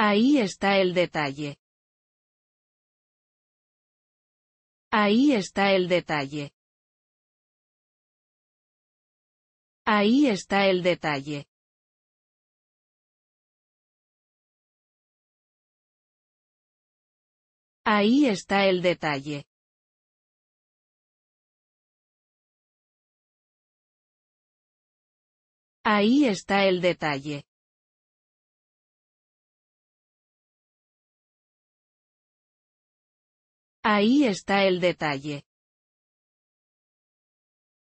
Ahí está el detalle. Ahí está el detalle. Ahí está el detalle. Ahí está el detalle. Ahí está el detalle. Ahí está el detalle.